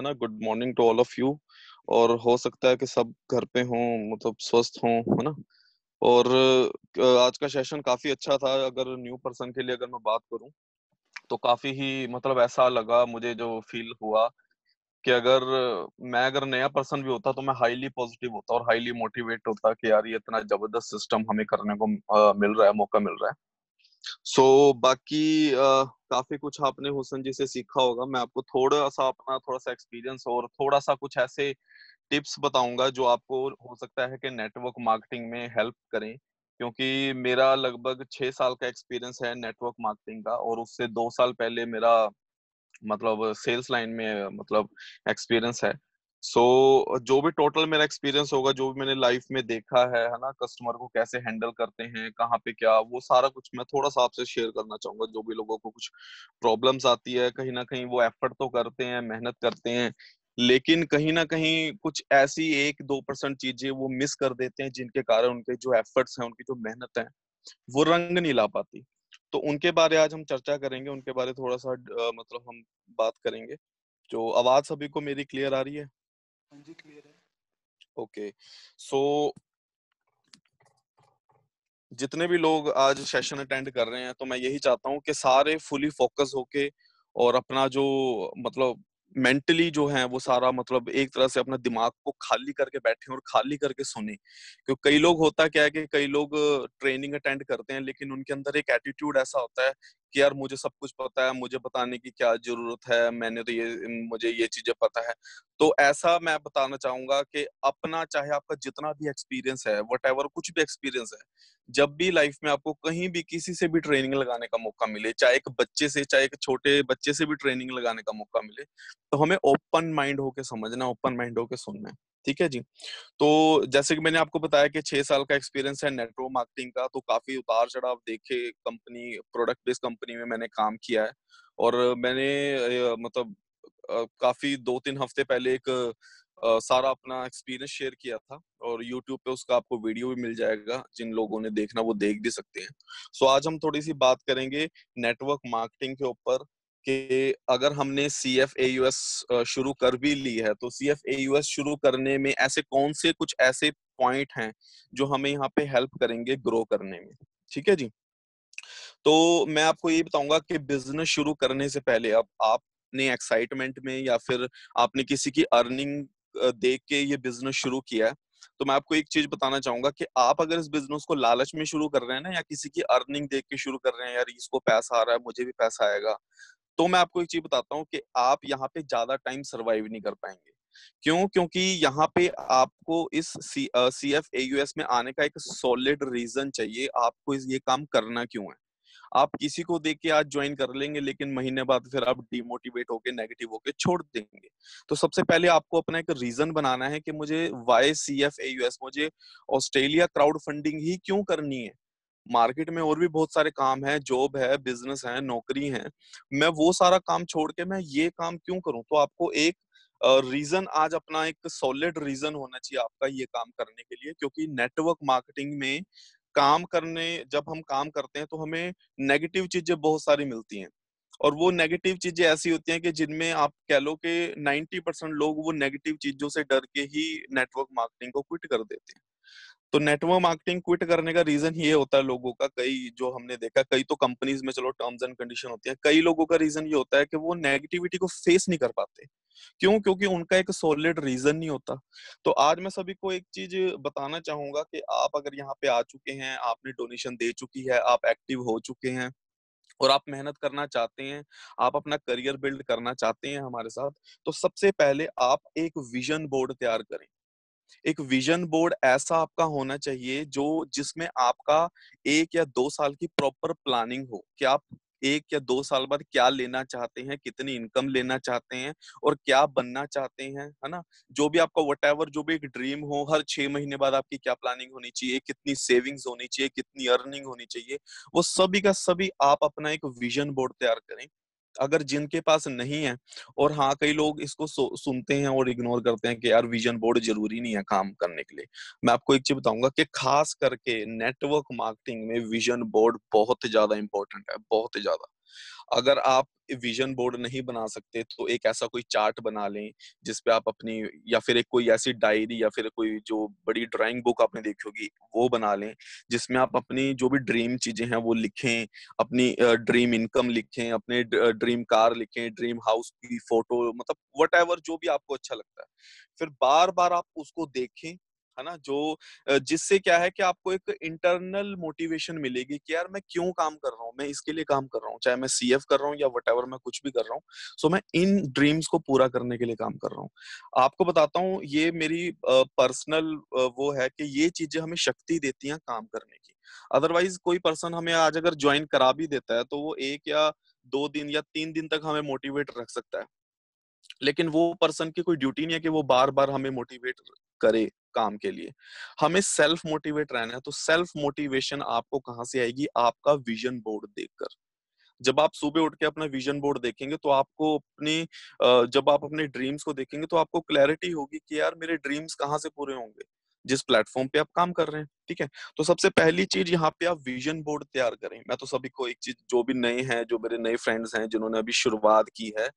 है ना good morning to all of you और हो सकता है कि सब घर पे हों मतलब स्वस्थ हों है ना और आज का सेशन काफी अच्छा था अगर न्यू पर्सन के लिए अगर मैं बात करूं तो काफी ही मतलब ऐसा लगा मुझे जो फील हुआ कि अगर मैं अगर नया पर्सन भी होता तो मैं हाईली पॉजिटिव होता और हाईली मोटिवेट होता कि यार ये इतना जबरदस्त सिस्टम हमें करने को मिल रहा है मौका मिल रहा है सो so, बाकी आ, काफी कुछ आपने हुसन जी से सीखा होगा मैं आपको थोड़ा सा अपना थोड़ा सा एक्सपीरियंस और थोड़ा सा कुछ ऐसे टिप्स बताऊंगा जो आपको हो सकता है कि नेटवर्क मार्केटिंग में हेल्प करें क्योंकि मेरा लगभग छह साल का एक्सपीरियंस है नेटवर्क मार्केटिंग का और उससे दो साल पहले मेरा मतलब सेल्स लाइन में मतलब एक्सपीरियंस है सो so, जो भी टोटल मेरा एक्सपीरियंस होगा जो भी मैंने लाइफ में देखा है है ना कस्टमर को कैसे हैंडल करते हैं कहाँ पे क्या वो सारा कुछ मैं थोड़ा सा आपसे शेयर करना चाहूंगा जो भी लोगों को कुछ प्रॉब्लम्स आती है कहीं ना कहीं वो एफर्ट तो करते हैं मेहनत करते हैं लेकिन कहीं ना कहीं कुछ ऐसी एक दो परसेंट चीजें वो मिस कर देते हैं जिनके कारण उनके जो एफर्ट्स हैं उनकी जो मेहनत है वो रंग नहीं ला पाती तो उनके बारे आज हम चर्चा करेंगे उनके बारे थोड़ा सा मतलब हम बात करेंगे तो आवाज सभी को मेरी क्लियर आ रही है हाँ जी क्लियर है ओके सो जितने भी लोग आज सेशन अटेंड कर रहे हैं तो मैं यही चाहता हूँ कि सारे फुली फोकस होके और अपना जो मतलब मेंटली जो है वो सारा मतलब एक तरह से अपना दिमाग को खाली करके बैठे और खाली करके सुने क्योंकि कई लोग होता क्या है कि कई लोग ट्रेनिंग अटेंड करते हैं लेकिन उनके अंदर एक एटीट्यूड ऐसा होता है कि यार मुझे सब कुछ पता है मुझे बताने की क्या जरूरत है मैंने तो ये मुझे ये चीजें पता है तो ऐसा मैं बताना चाहूंगा कि अपना चाहे आपका जितना भी एक्सपीरियंस है वट कुछ भी एक्सपीरियंस है जब भी लाइफ में आपको कहीं भी किसी से भी ट्रेनिंग लगाने का मौका मिले चाहे एक बच्चे से चाहे एक छोटे बच्चे से भी ट्रेनिंग लगाने का मौका मिले तो हमें ओपन माइंड होके समझना ओपन माइंड होके सुनना है ठीक है जी तो जैसे कि मैंने आपको बताया कि छह साल का एक्सपीरियंस है नेटवर्क मार्केटिंग का तो काफी उतार चढ़ाव देखे कंपनी प्रोडक्ट बेस्ड कंपनी में मैंने काम किया है और मैंने मतलब काफी दो तीन हफ्ते पहले एक सारा अपना एक्सपीरियंस शेयर किया था और यूट्यूब पे उसका आपको वीडियो भी मिल जाएगा जिन लोगों ने देखना वो देख भी सकते हैं सो आज हम थोड़ी सी बात करेंगे नेटवर्क मार्केटिंग के ऊपर कि अगर हमने C F A US S शुरू कर भी ली है तो C F A US S शुरू करने में ऐसे कौन से कुछ ऐसे पॉइंट हैं जो हमें यहाँ पे हेल्प करेंगे ग्रो करने में ठीक है जी तो मैं आपको ये बताऊंगा कि बिजनेस शुरू करने से पहले अब आप आपने एक्साइटमेंट में या फिर आपने किसी की अर्निंग देख के ये बिजनेस शुरू किया है तो मैं आपको एक चीज बताना चाहूंगा कि आप अगर इस बिजनेस को लालच में शुरू कर रहे हैं ना या किसी की अर्निंग देख के शुरू कर रहे हैं यार इसको पैसा आ रहा है मुझे भी पैसा आएगा तो मैं आपको एक चीज बताता हूँ कि आप यहाँ पे ज्यादा टाइम सर्वाइव नहीं कर पाएंगे क्यों क्योंकि यहाँ पे आपको इस सी एफ एस में आने का एक सॉलिड रीजन चाहिए आपको ये काम करना क्यों है आप किसी को देख के आज ज्वाइन कर लेंगे लेकिन महीने बाद फिर आप डिमोटिवेट होके नेगेटिव होके छोड़ देंगे तो सबसे पहले आपको अपना एक रीजन बनाना है कि मुझे why C F A U S मुझे ऑस्ट्रेलिया क्राउड फंडिंग ही क्यों करनी है मार्केट में और भी बहुत सारे काम है जॉब है बिजनेस है नौकरी है मैं वो सारा काम छोड़ के मैं ये काम क्यों करूं तो आपको एक रीजन uh, आज अपना एक सॉलिड रीजन होना चाहिए आपका ये काम करने के लिए क्योंकि नेटवर्क मार्केटिंग में काम करने जब हम काम करते हैं तो हमें नेगेटिव चीजें बहुत सारी मिलती हैं और वो नेगेटिव चीजें ऐसी होती हैं कि जिनमें आप कह लो कि 90 परसेंट लोग वो नेगेटिव चीजों से डर के ही नेटवर्क मार्केटिंग को क्विट कर देते हैं तो नेटवर्क मार्केटिंग क्विट करने का रीजन ये होता है लोगों का कई जो हमने देखा कई तो कंपनीज में चलो टर्म्स एंड कंडीशन होती है कई लोगों का रीजन ये होता है कि वो नेगेटिविटी को फेस नहीं कर पाते क्यों क्योंकि उनका एक सॉलिड रीजन नहीं होता तो आज मैं सभी को एक चीज बताना चाहूंगा कि आप अगर यहाँ पे आ चुके हैं आपने डोनेशन दे चुकी है आप एक्टिव हो चुके हैं और आप मेहनत करना चाहते हैं आप अपना करियर बिल्ड करना चाहते हैं हमारे साथ तो सबसे पहले आप एक विजन बोर्ड तैयार करें एक विजन बोर्ड ऐसा आपका होना चाहिए जो जिसमें आपका एक या दो साल की प्रॉपर प्लानिंग हो कि आप एक या दो साल बाद क्या लेना चाहते हैं कितनी इनकम लेना चाहते हैं और क्या बनना चाहते हैं है ना जो भी आपका वट जो भी एक ड्रीम हो हर छह महीने बाद आपकी क्या प्लानिंग होनी चाहिए कितनी सेविंग्स होनी चाहिए कितनी अर्निंग होनी चाहिए वो सभी का सभी आप अपना एक विजन बोर्ड तैयार करें अगर जिनके पास नहीं है और हाँ कई लोग इसको सुनते हैं और इग्नोर करते हैं कि यार विजन बोर्ड जरूरी नहीं है काम करने के लिए मैं आपको एक चीज बताऊंगा कि खास करके नेटवर्क मार्केटिंग में विजन बोर्ड बहुत ज्यादा इंपॉर्टेंट है बहुत ज्यादा अगर आप विजन बोर्ड नहीं बना सकते तो एक ऐसा कोई चार्ट बना लें जिसपे आप अपनी या फिर एक कोई ऐसी डायरी या फिर कोई जो बड़ी ड्राइंग बुक आपने देखी होगी वो बना लें जिसमें आप अपनी जो भी ड्रीम चीजें हैं वो लिखें अपनी ड्रीम इनकम लिखें अपने ड्रीम कार लिखें ड्रीम हाउस की फोटो मतलब वट जो भी आपको अच्छा लगता है फिर बार बार आप उसको देखें है ना जो जिससे क्या है कि आपको एक इंटरनल मोटिवेशन मिलेगी कि यार मैं क्यों काम कर रहा हूँ मैं इसके लिए काम कर रहा हूँ चाहे मैं सी कर रहा हूँ या वट मैं कुछ भी कर रहा हूँ सो मैं इन ड्रीम्स को पूरा करने के लिए काम कर रहा हूँ आपको बताता हूँ ये मेरी पर्सनल वो है कि ये चीजें हमें शक्ति देती हैं काम करने की अदरवाइज कोई पर्सन हमें आज अगर ज्वाइन करा भी देता है तो वो एक या दो दिन या तीन दिन तक हमें मोटिवेट रख सकता है लेकिन वो पर्सन की कोई ड्यूटी नहीं है कि वो बार बार हमें मोटिवेट करे काम के लिए हमें सेल्फ मोटिवेट रहना है तो सेल्फ मोटिवेशन आपको कहाँ से आएगी आपका विजन बोर्ड देखकर जब आप सुबह उठ के अपना विजन बोर्ड देखेंगे तो आपको अपनी जब आप अपने ड्रीम्स को देखेंगे तो आपको क्लैरिटी होगी कि यार मेरे ड्रीम्स कहाँ से पूरे होंगे जिस प्लेटफॉर्म पे आप काम कर रहे हैं ठीक है तो सबसे पहली चीज यहाँ पे आप विजन बोर्ड तैयार करें मैं तो सभी को एक चीज जो भी नए हैं जो मेरे नए फ्रेंड्स हैं जिन्होंने अभी शुरुआत की है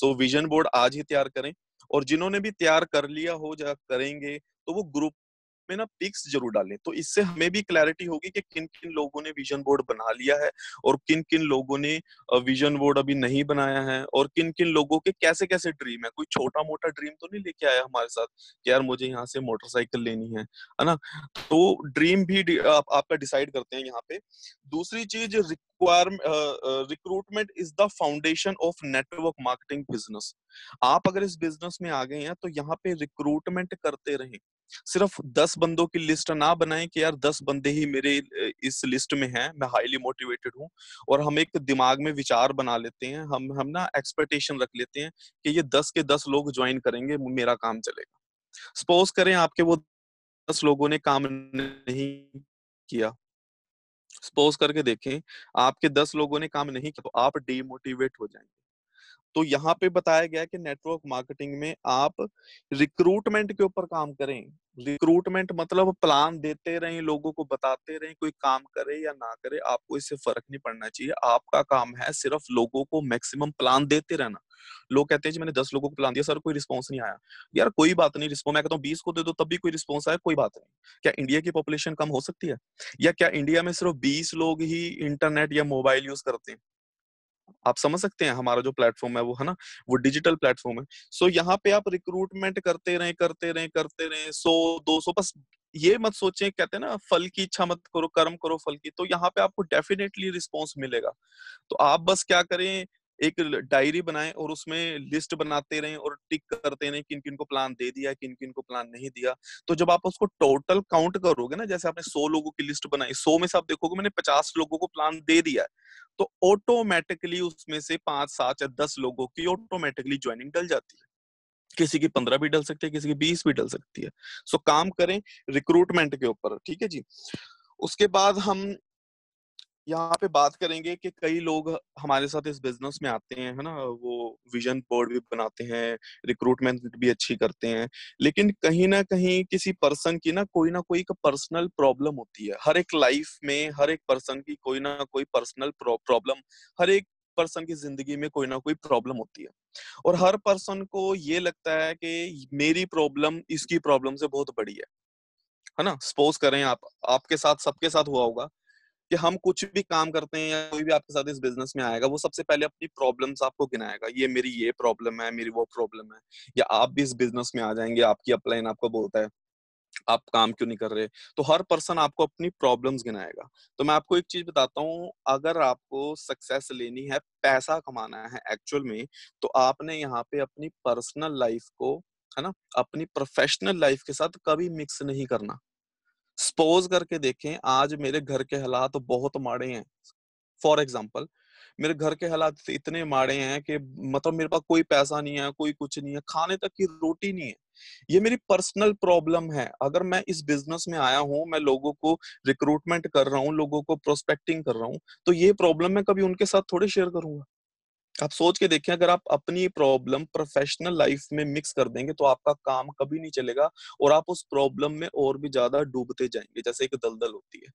सो विजन बोर्ड आज ही तैयार करें और जिन्होंने भी तैयार कर लिया हो या करेंगे तो वो ग्रुप में ना पिक्स जरूर डालें तो इससे हमें भी क्लैरिटी होगी कि किन किन लोगों ने विजन बोर्ड बना लिया है और किन किन लोगों ने विजन बोर्ड अभी नहीं बनाया है और किन किन लोगों के कैसे कैसे ड्रीम है कोई छोटा मोटा ड्रीम तो नहीं लेके आया हमारे साथ कि यार मुझे यहाँ से मोटरसाइकिल लेनी है है ना तो ड्रीम भी आप, आपका डिसाइड करते हैं यहाँ पे दूसरी चीज requirement recruitment is the foundation of network marketing business आप अगर इस बिजनेस में आ गए हैं तो यहाँ पे रिक्रूटमेंट करते रहें सिर्फ दस बंदों की लिस्ट ना बनाए कि यार दस बंदे ही मेरे इस लिस्ट में हैं मैं हाईली मोटिवेटेड हूँ और हम एक दिमाग में विचार बना लेते हैं हम हम ना एक्सपेक्टेशन रख लेते हैं कि ये दस के दस लोग ज्वाइन करेंगे मेरा काम चलेगा सपोज करें आपके वो दस लोगों ने काम नहीं किया सपोज करके देखें आपके दस लोगों ने काम नहीं किया तो आप डिमोटिवेट हो जाएंगे तो यहाँ पे बताया गया कि नेटवर्क मार्केटिंग में आप रिक्रूटमेंट के ऊपर काम करें रिक्रूटमेंट मतलब प्लान देते रहें लोगों को बताते रहें कोई काम करे या ना करे आपको इससे फर्क नहीं पड़ना चाहिए आपका काम है सिर्फ लोगों को मैक्सिमम प्लान देते रहना लोग कहते हैं जी मैंने दस लोगों को प्लान दिया सर कोई रिस्पॉन्स नहीं आया यार कोई बात नहीं रिस्पॉन्स मैं कहता हूँ बीस को दे दो तब भी कोई रिस्पॉन्स आया कोई बात नहीं क्या इंडिया की पॉपुलेशन कम हो सकती है या क्या इंडिया में सिर्फ बीस लोग ही इंटरनेट या मोबाइल यूज करते हैं आप समझ सकते हैं हमारा जो प्लेटफॉर्म है वो है ना वो डिजिटल प्लेटफॉर्म है सो so, यहाँ पे आप रिक्रूटमेंट करते रहे करते रहे करते रहे सो दो सो बस ये मत सोचें कहते हैं ना फल की इच्छा मत करो कर्म करो फल की तो यहाँ पे आपको डेफिनेटली रिस्पॉन्स मिलेगा तो आप बस क्या करें एक डायरी बनाए और उसमें लिस्ट बनाते रहें और टिक करते रहें किन किन को प्लान दे दिया किन किन को प्लान नहीं दिया तो जब आप उसको टोटल काउंट करोगे ना जैसे आपने सौ लोगों की लिस्ट बनाई सौ में से आप देखोगे मैंने पचास लोगों को प्लान दे दिया है तो ऑटोमेटिकली उसमें से पांच सात या दस लोगों की ऑटोमेटिकली ज्वाइनिंग डल जाती है किसी की पंद्रह भी डल सकती है किसी की बीस भी डल सकती है सो काम करें रिक्रूटमेंट के ऊपर ठीक है जी उसके बाद हम यहाँ पे बात करेंगे कि कई लोग हमारे साथ इस बिजनेस में आते हैं है ना वो विजन बोर्ड भी बनाते हैं रिक्रूटमेंट भी अच्छी करते हैं लेकिन कहीं ना कहीं किसी पर्सन की ना कोई ना कोई पर्सनल प्रॉब्लम होती है हर एक लाइफ में हर एक पर्सन की कोई ना कोई पर्सनल प्रॉब्लम हर एक पर्सन की जिंदगी में कोई ना कोई प्रॉब्लम होती है और हर पर्सन को ये लगता है कि मेरी प्रॉब्लम इसकी प्रॉब्लम से बहुत बड़ी है है ना सपोज करें आप आपके साथ सबके साथ हुआ होगा कि हम कुछ भी काम करते हैं या कोई भी आपके साथ इस बिजनेस में आएगा वो सबसे पहले अपनी प्रॉब्लम्स आपको गिनाएगा ये मेरी ये प्रॉब्लम है मेरी वो प्रॉब्लम है या आप भी इस बिजनेस में आ जाएंगे आपकी अपलाइन आपको बोलता है आप काम क्यों नहीं कर रहे तो हर पर्सन आपको अपनी प्रॉब्लम्स गिनाएगा तो मैं आपको एक चीज बताता हूँ अगर आपको सक्सेस लेनी है पैसा कमाना है एक्चुअल में तो आपने यहाँ पे अपनी पर्सनल लाइफ को है ना अपनी प्रोफेशनल लाइफ के साथ कभी मिक्स नहीं करना सपोज करके देखें आज मेरे घर के हालात तो बहुत माड़े हैं फॉर एग्जाम्पल मेरे घर के हालात इतने माड़े हैं कि मतलब मेरे पास कोई पैसा नहीं है कोई कुछ नहीं है खाने तक की रोटी नहीं है ये मेरी पर्सनल प्रॉब्लम है अगर मैं इस बिजनेस में आया हूँ मैं लोगों को रिक्रूटमेंट कर रहा हूँ लोगों को प्रोस्पेक्टिंग कर रहा हूँ तो ये प्रॉब्लम मैं कभी उनके साथ थोड़ी शेयर करूंगा आप सोच के देखें अगर आप अपनी प्रॉब्लम प्रोफेशनल लाइफ में मिक्स कर देंगे तो आपका काम कभी नहीं चलेगा और आप उस प्रॉब्लम में और भी ज्यादा डूबते जाएंगे जैसे एक दलदल होती है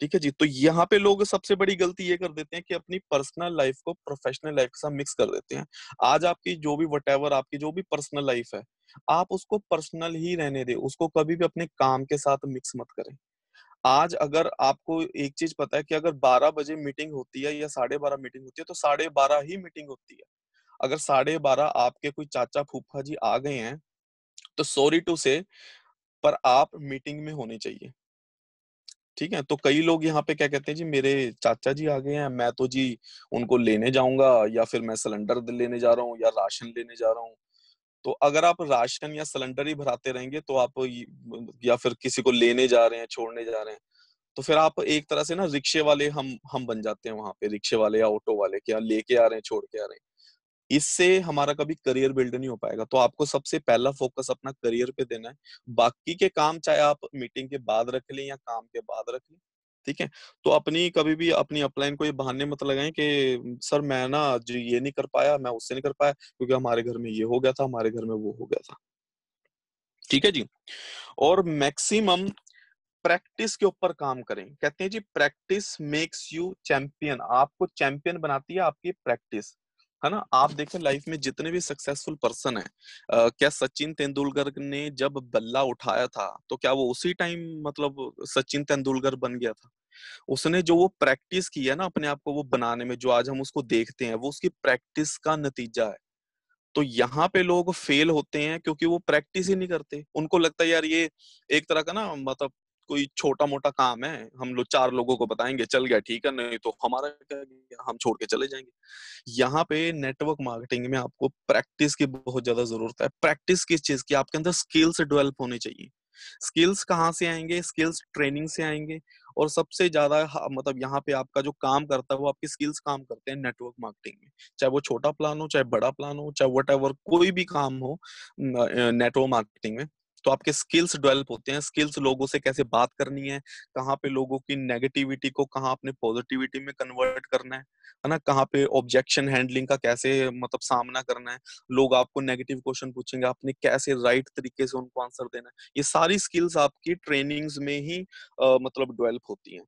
ठीक है जी तो यहाँ पे लोग सबसे बड़ी गलती ये कर देते हैं कि अपनी पर्सनल लाइफ को प्रोफेशनल लाइफ के साथ मिक्स कर देते हैं आज आपकी जो भी वट आपकी जो भी पर्सनल लाइफ है आप उसको पर्सनल ही रहने दे उसको कभी भी अपने काम के साथ मिक्स मत करें आज अगर आपको एक चीज पता है कि अगर 12 बजे मीटिंग होती है या साढ़े बारह मीटिंग होती है तो साढ़े बारह ही मीटिंग होती है अगर साढ़े बारह आपके कोई चाचा फूफा जी आ गए हैं तो सॉरी टू से पर आप मीटिंग में होने चाहिए ठीक है तो कई लोग यहाँ पे क्या कहते हैं जी मेरे चाचा जी आ गए हैं मैं तो जी उनको लेने जाऊंगा या फिर मैं सिलेंडर लेने जा रहा हूँ या राशन लेने जा रहा हूँ तो अगर आप राशन या सिलेंडर ही भराते रहेंगे तो आप या फिर किसी को लेने जा रहे हैं छोड़ने जा रहे हैं तो फिर आप एक तरह से ना रिक्शे वाले हम हम बन जाते हैं वहां पे रिक्शे वाले या ऑटो वाले क्या हाँ, लेके आ रहे हैं छोड़ के आ रहे हैं इससे हमारा कभी करियर बिल्ड नहीं हो पाएगा तो आपको सबसे पहला फोकस अपना करियर पे देना है बाकी के काम चाहे आप मीटिंग के बाद रख लें या काम के बाद रख लें ठीक है तो अपनी कभी भी अपनी अपलाइन को ये बहाने मत लगाए कि सर मैं ना जो ये नहीं कर पाया मैं उससे नहीं कर पाया क्योंकि हमारे घर में ये हो गया था हमारे घर में वो हो गया था ठीक है जी और मैक्सिमम प्रैक्टिस के ऊपर काम करें कहते हैं जी प्रैक्टिस मेक्स यू चैंपियन आपको चैंपियन बनाती है आपकी प्रैक्टिस है ना आप देखें लाइफ में जितने भी सक्सेसफुल पर्सन है आ, क्या सचिन तेंदुलकर ने जब बल्ला उठाया था तो क्या वो उसी टाइम मतलब सचिन तेंदुलकर बन गया था उसने जो वो प्रैक्टिस की है ना अपने आप को वो बनाने में जो आज हम उसको देखते हैं वो उसकी प्रैक्टिस का नतीजा है तो यहाँ पे लोग फेल होते हैं क्योंकि वो प्रैक्टिस ही नहीं करते उनको लगता है यार ये एक तरह का ना मतलब कोई छोटा मोटा काम है हम लोग चार लोगों को बताएंगे चल गया ठीक है नहीं तो हमारा क्या हम छोड़ के चले जाएंगे यहाँ पे नेटवर्क मार्केटिंग में आपको प्रैक्टिस की बहुत ज्यादा जरूरत है प्रैक्टिस किस चीज की आपके अंदर स्किल्स डेवलप होने चाहिए स्किल्स कहाँ से आएंगे स्किल्स ट्रेनिंग से आएंगे और सबसे ज्यादा मतलब यहाँ पे आपका जो काम करता है वो आपकी स्किल्स काम करते हैं नेटवर्क मार्केटिंग में चाहे वो छोटा प्लान हो चाहे बड़ा प्लान हो चाहे वट कोई भी काम हो नेटवर्क मार्केटिंग में तो आपके स्किल्स डेवलप होते हैं स्किल्स लोगों से कैसे बात करनी है कहाँ पे लोगों की नेगेटिविटी को कहाँ अपने पॉजिटिविटी में कन्वर्ट करना है है ना कहाँ पे ऑब्जेक्शन हैंडलिंग का कैसे मतलब सामना करना है लोग आपको नेगेटिव क्वेश्चन पूछेंगे आपने कैसे राइट तरीके से उनको आंसर देना है ये सारी स्किल्स आपकी ट्रेनिंग्स में ही आ, मतलब डेवलप होती हैं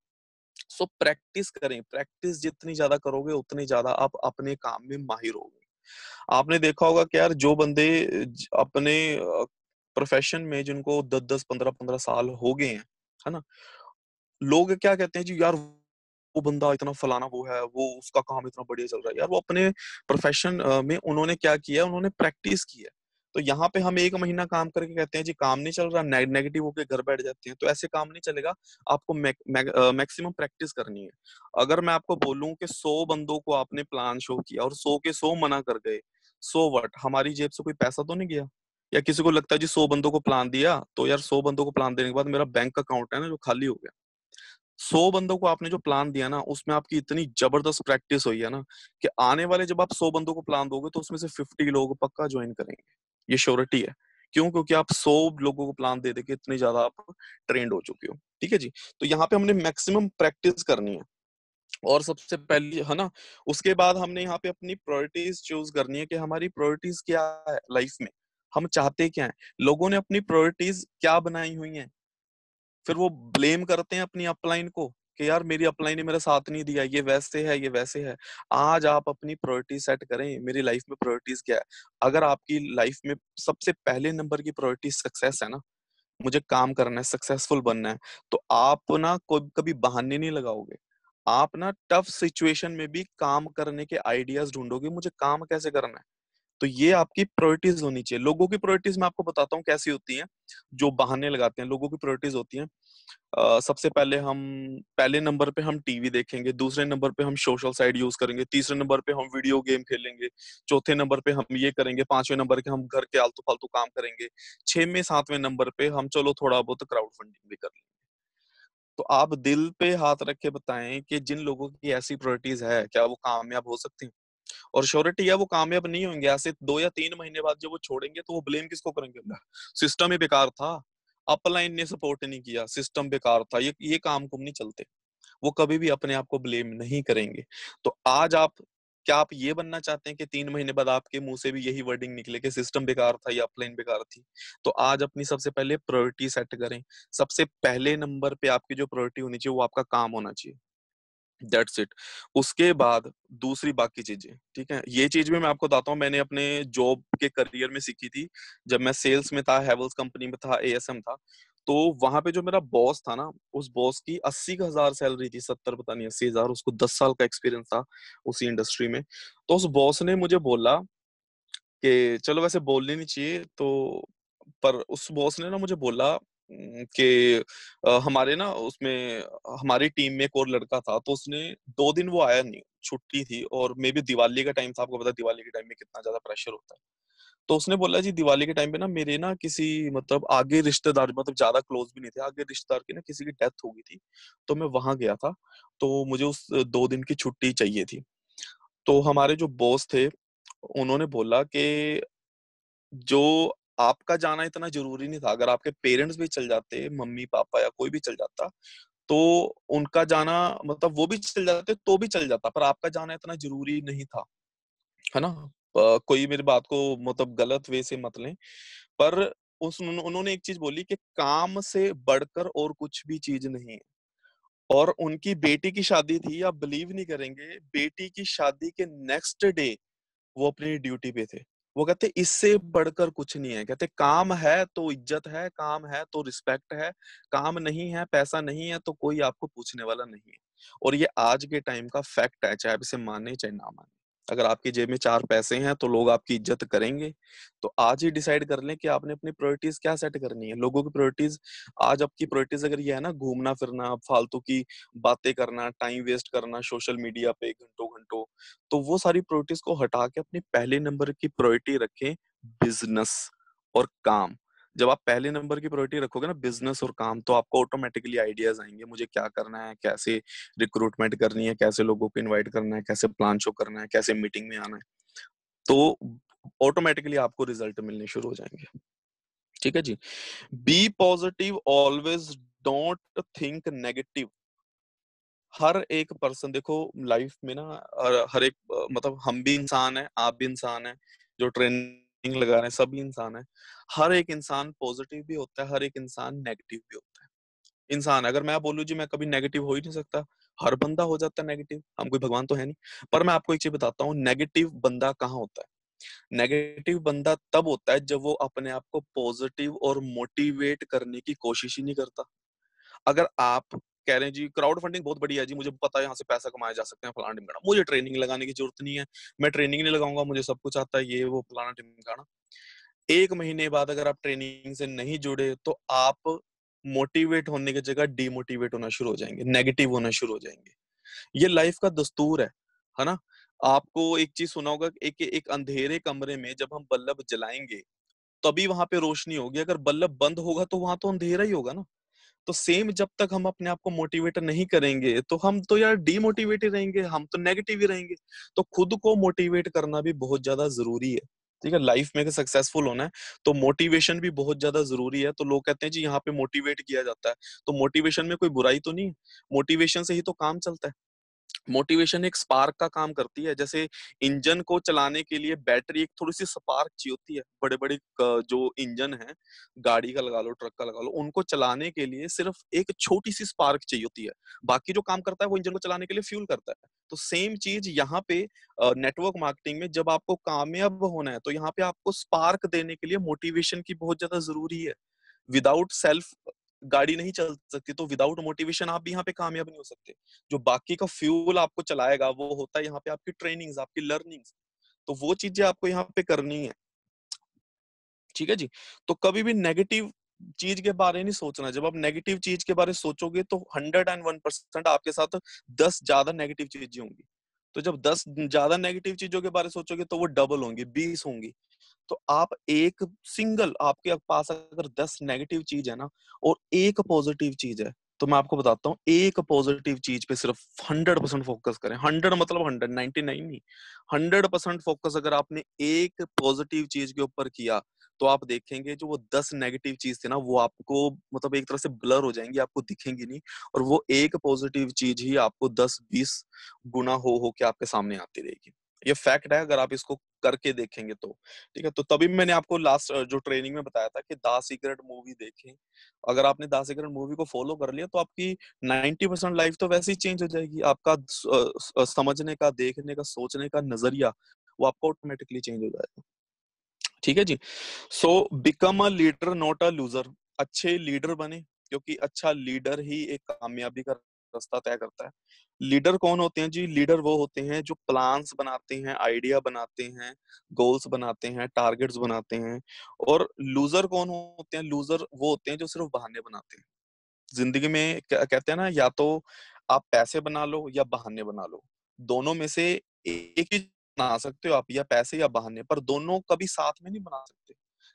सो so, प्रैक्टिस करें प्रैक्टिस जितनी ज्यादा करोगे उतनी ज्यादा आप अपने काम में माहिर होगे आपने देखा होगा कि यार जो बंदे अपने प्रोफेशन में जिनको दस दस पंद्रह पंद्रह साल हो गए हैं है ना लोग क्या कहते हैं जी यार वो बंदा इतना फलाना वो है वो उसका काम इतना बढ़िया चल रहा है यार वो अपने प्रोफेशन में उन्होंने क्या किया उन्होंने प्रैक्टिस की है तो यहाँ पे हम एक महीना काम करके कहते हैं जी काम नहीं चल रहा नेगेटिव होके घर बैठ जाते हैं तो ऐसे काम नहीं चलेगा आपको मैक, मैक्सिमम प्रैक्टिस करनी है अगर मैं आपको बोलूं कि सौ बंदों को आपने प्लान शो किया और सौ के सौ मना कर गए सो वट हमारी जेब से कोई पैसा तो नहीं गया या किसी को लगता है जी सौ बंदों को प्लान दिया तो यार सौ बंदों को प्लान देने के बाद मेरा बैंक अकाउंट है ना जो खाली हो गया सौ बंदों को आपने जो प्लान दिया ना उसमें आपकी इतनी जबरदस्त प्रैक्टिस हुई है ना कि आने वाले जब आप सौ बंदों को प्लान दोगे तो उसमें से फिफ्टी लोग पक्का ज्वाइन करेंगे ये श्योरिटी है क्यों क्योंकि आप सौ लोगों को प्लान दे देके इतने ज्यादा आप ट्रेंड हो चुके हो ठीक है जी तो यहाँ पे हमने मैक्सिमम प्रैक्टिस करनी है और सबसे पहले है ना उसके बाद हमने यहाँ पे अपनी प्रायोरिटीज चूज करनी है कि हमारी प्रायोरिटीज क्या है लाइफ में हम चाहते क्या है लोगों ने अपनी प्रायोरिटीज क्या बनाई हुई हैं फिर वो ब्लेम करते हैं अपनी अपलाइन को कि यार मेरी अपलाइन ने मेरा साथ नहीं दिया ये वैसे है ये वैसे है आज आप अपनी प्रायोरिटी सेट करें मेरी लाइफ में प्रायोरिटीज क्या है अगर आपकी लाइफ में सबसे पहले नंबर की प्रायोरिटी सक्सेस है ना मुझे काम करना है सक्सेसफुल बनना है तो आप ना कोई कभी बहाने नहीं लगाओगे आप ना टफ सिचुएशन में भी काम करने के आइडियाज ढूंढोगे मुझे काम कैसे करना है तो ये आपकी प्रायोरिटीज होनी चाहिए लोगों की प्रायोरिटीज मैं आपको बताता हूँ कैसी होती हैं जो बहाने लगाते हैं लोगों की प्रायोरिटीज होती हैं सबसे पहले हम पहले नंबर पे हम टीवी देखेंगे दूसरे नंबर पे हम सोशल साइट यूज करेंगे तीसरे नंबर पे हम वीडियो गेम खेलेंगे चौथे नंबर पे हम ये करेंगे पांचवें नंबर के हम घर के आलतू फालतू काम करेंगे छह में सातवें नंबर पे हम चलो थोड़ा बहुत क्राउड फंडिंग भी कर लेंगे तो आप दिल पे हाथ रख के बताएं कि जिन लोगों की ऐसी प्रायोरिटीज है क्या वो कामयाब हो सकती हैं और श्योरिटी है वो कामयाब नहीं होंगे ऐसे दो या तीन महीने बाद जब वो छोड़ेंगे तो वो ब्लेम किसको करेंगे सिस्टम ही बेकार था अपलाइन ने सपोर्ट नहीं किया सिस्टम बेकार था ये ये काम कुम नहीं चलते वो कभी भी अपने आप को ब्लेम नहीं करेंगे तो आज आप क्या आप ये बनना चाहते हैं कि तीन महीने बाद आपके मुंह से भी यही वर्डिंग निकले कि सिस्टम बेकार था या अपलाइन बेकार थी तो आज अपनी सबसे पहले प्रायोरिटी सेट करें सबसे पहले नंबर पे आपकी जो प्रायोरिटी होनी चाहिए वो आपका काम होना चाहिए दैट्स इट उसके बाद दूसरी बाकी चीजें ठीक है ये चीज भी मैं आपको बताता हूँ मैंने अपने जॉब के करियर में सीखी थी जब मैं सेल्स में था हेवल्स कंपनी में था एएसएम था तो वहां पे जो मेरा बॉस था ना उस बॉस की अस्सी हजार सैलरी थी सत्तर पता नहीं अस्सी हजार उसको दस साल का एक्सपीरियंस था उसी इंडस्ट्री में तो उस बॉस ने मुझे बोला कि चलो वैसे बोलने नहीं चाहिए तो पर उस बॉस ने ना मुझे बोला कि हमारे ना उसमें हमारी टीम में एक और लड़का था तो उसने दो दिन वो आया नहीं छुट्टी थी और मे बी दिवाली का टाइम था आपको पता दिवाली के टाइम में कितना ज्यादा प्रेशर होता है तो उसने बोला जी दिवाली के टाइम पे ना मेरे ना किसी मतलब आगे रिश्तेदार मतलब ज्यादा क्लोज भी नहीं थे आगे रिश्तेदार की ना किसी की डेथ हो गई थी तो मैं वहां गया था तो मुझे उस दो दिन की छुट्टी चाहिए थी तो हमारे जो बॉस थे उन्होंने बोला कि जो आपका जाना इतना जरूरी नहीं था अगर आपके पेरेंट्स भी चल जाते मम्मी पापा या कोई भी चल जाता तो उनका जाना मतलब वो भी चल जाते तो भी चल जाता पर आपका जाना इतना जरूरी नहीं था है ना आ, कोई मेरी बात को मतलब गलत वे से मत लें पर उस उन्होंने एक चीज बोली कि काम से बढ़कर और कुछ भी चीज नहीं है और उनकी बेटी की शादी थी आप बिलीव नहीं करेंगे बेटी की शादी के नेक्स्ट डे वो अपनी ड्यूटी पे थे वो कहते इससे बढ़कर कुछ नहीं है कहते काम है तो इज्जत है काम है तो रिस्पेक्ट है काम नहीं है पैसा नहीं है तो कोई आपको पूछने वाला नहीं है और ये आज के टाइम का फैक्ट है चाहे आप इसे माने चाहे ना माने अगर आपकी जेब में चार पैसे हैं तो लोग आपकी इज्जत करेंगे तो आज ही डिसाइड कर लें कि आपने अपनी प्रायोरिटीज क्या सेट करनी है लोगों की प्रायोरिटीज आज आपकी प्रायोरिटीज अगर ये है ना घूमना फिरना फालतू की बातें करना टाइम वेस्ट करना सोशल मीडिया पे घंटों घंटों तो वो सारी प्रायोरिटीज को हटा के अपनी पहले नंबर की प्रायोरिटी रखें बिजनेस और काम जब आप पहले नंबर की प्रायोरिटी रखोगे ना बिजनेस और काम तो आपको ऑटोमेटिकली आइडियाज आएंगे मुझे क्या करना है कैसे रिक्रूटमेंट करनी है कैसे लोगों को इनवाइट करना है कैसे प्लान शो करना है कैसे मीटिंग में आना है तो ऑटोमेटिकली आपको रिजल्ट मिलने शुरू हो जाएंगे ठीक है जी be positive always don't think negative हर एक पर्सन देखो लाइफ में ना हर एक मतलब हम भी इंसान है आप भी इंसान है जो ट्रेनिंग लगा रहे हैं सभी इंसान है हर एक इंसान पॉजिटिव भी होता है हर एक इंसान नेगेटिव भी होता है इंसान अगर मैं बोलूँ जी मैं कभी नेगेटिव हो ही नहीं सकता हर बंदा हो जाता है नेगेटिव हम कोई भगवान तो है नहीं पर मैं आपको एक चीज बताता हूँ नेगेटिव बंदा कहाँ होता है नेगेटिव बंदा तब होता है जब वो अपने आप को पॉजिटिव और मोटिवेट करने की कोशिश ही नहीं करता अगर आप कह रहे हैं जी क्राउड फंडिंग बहुत बढ़िया है जी मुझे पता है यहाँ से पैसा कमाया जा सकते हैं फलाना टिमकाना मुझे ट्रेनिंग लगाने की जरूरत नहीं है मैं ट्रेनिंग नहीं लगाऊंगा मुझे सब कुछ आता है ये वो फलाना टिमकाना एक महीने बाद अगर आप ट्रेनिंग से नहीं जुड़े तो आप मोटिवेट होने की जगह डीमोटिवेट होना शुरू हो जाएंगे नेगेटिव होना शुरू हो जाएंगे ये लाइफ का दस्तूर है है ना आपको एक चीज सुना होगा एक एक अंधेरे कमरे में जब हम बल्लब जलाएंगे तभी वहां पे रोशनी होगी अगर बल्लब बंद होगा तो वहां तो अंधेरा ही होगा ना तो सेम जब तक हम अपने आप को मोटिवेट नहीं करेंगे तो हम तो यार डीमोटिवेट ही रहेंगे हम तो नेगेटिव ही रहेंगे तो खुद को मोटिवेट करना भी बहुत ज्यादा जरूरी है ठीक है लाइफ में सक्सेसफुल होना है तो मोटिवेशन भी बहुत ज्यादा जरूरी है तो लोग कहते हैं जी यहाँ पे मोटिवेट किया जाता है तो मोटिवेशन में कोई बुराई तो नहीं मोटिवेशन से ही तो काम चलता है मोटिवेशन एक स्पार्क का काम करती है जैसे इंजन को चलाने के लिए बैटरी एक थोड़ी सी स्पार्क चाहिए होती है बड़े बड़े जो इंजन है गाड़ी का लगा लो ट्रक का लगा लो उनको चलाने के लिए सिर्फ एक छोटी सी स्पार्क चाहिए होती है बाकी जो काम करता है वो इंजन को चलाने के लिए फ्यूल करता है तो सेम चीज यहाँ पे नेटवर्क मार्केटिंग में जब आपको कामयाब होना है तो यहाँ पे आपको स्पार्क देने के लिए मोटिवेशन की बहुत ज्यादा जरूरी है विदाउट सेल्फ गाड़ी नहीं चल सकती तो विदाउट मोटिवेशन आप भी यहाँ पे कामयाब नहीं हो सकते जो बाकी का फ्यूल आपको चलाएगा वो होता है यहाँ पे आपकी ट्रेनिंग आपकी लर्निंग तो वो चीजें आपको यहाँ पे करनी है ठीक है जी तो कभी भी नेगेटिव चीज के बारे नहीं सोचना जब आप नेगेटिव चीज के बारे सोचोगे तो हंड्रेड एंड वन परसेंट आपके साथ दस ज्यादा नेगेटिव चीजें होंगी तो जब दस ज्यादा नेगेटिव चीजों के बारे सोचोगे तो वो डबल होंगी बीस होंगी तो आप एक सिंगल आपके पास अगर दस नेगेटिव चीज है ना और एक पॉजिटिव चीज है तो मैं आपको बताता हूँ एक पॉजिटिव चीज पे सिर्फ हंड्रेड परसेंट फोकस करें हंड्रेड मतलब हंड्रेड नाइनटी नाइन नहीं हंड्रेड परसेंट फोकस अगर आपने एक पॉजिटिव चीज के ऊपर किया तो आप देखेंगे जो वो दस नेगेटिव चीज थी ना वो आपको मतलब एक तरह से ब्लर हो जाएंगी आपको दिखेंगी नहीं और वो एक पॉजिटिव चीज ही आपको दस बीस गुना हो हो के आपके सामने आती रहेगी ये फैक्ट है अगर आप इसको करके देखेंगे तो ठीक है तो तभी मैंने आपको लास्ट जो ट्रेनिंग में बताया था कि दा सीक्रेट मूवी देखें अगर आपने दा सीक्रेट मूवी को फॉलो कर लिया तो आपकी 90 परसेंट लाइफ तो वैसे ही चेंज हो जाएगी आपका समझने का देखने का सोचने का नजरिया वो आपका ऑटोमेटिकली चेंज हो जाएगा ठीक है जी so become a leader not a loser अच्छे लीडर बने क्योंकि अच्छा लीडर ही एक कामयाबी का रास्ता तय करता है लीडर कौन होते हैं जी लीडर वो होते हैं जो प्लान्स बनाते हैं आइडिया बनाते हैं गोल्स बनाते हैं टारगेट्स बनाते हैं और लूजर कौन होते हैं लूजर वो होते हैं जो सिर्फ बहाने बनाते हैं जिंदगी में कहते हैं ना या तो आप पैसे बना लो या बहाने बना लो दोनों में से एक ही बना सकते हो आप या पैसे या बहाने पर दोनों कभी साथ में नहीं बना सकते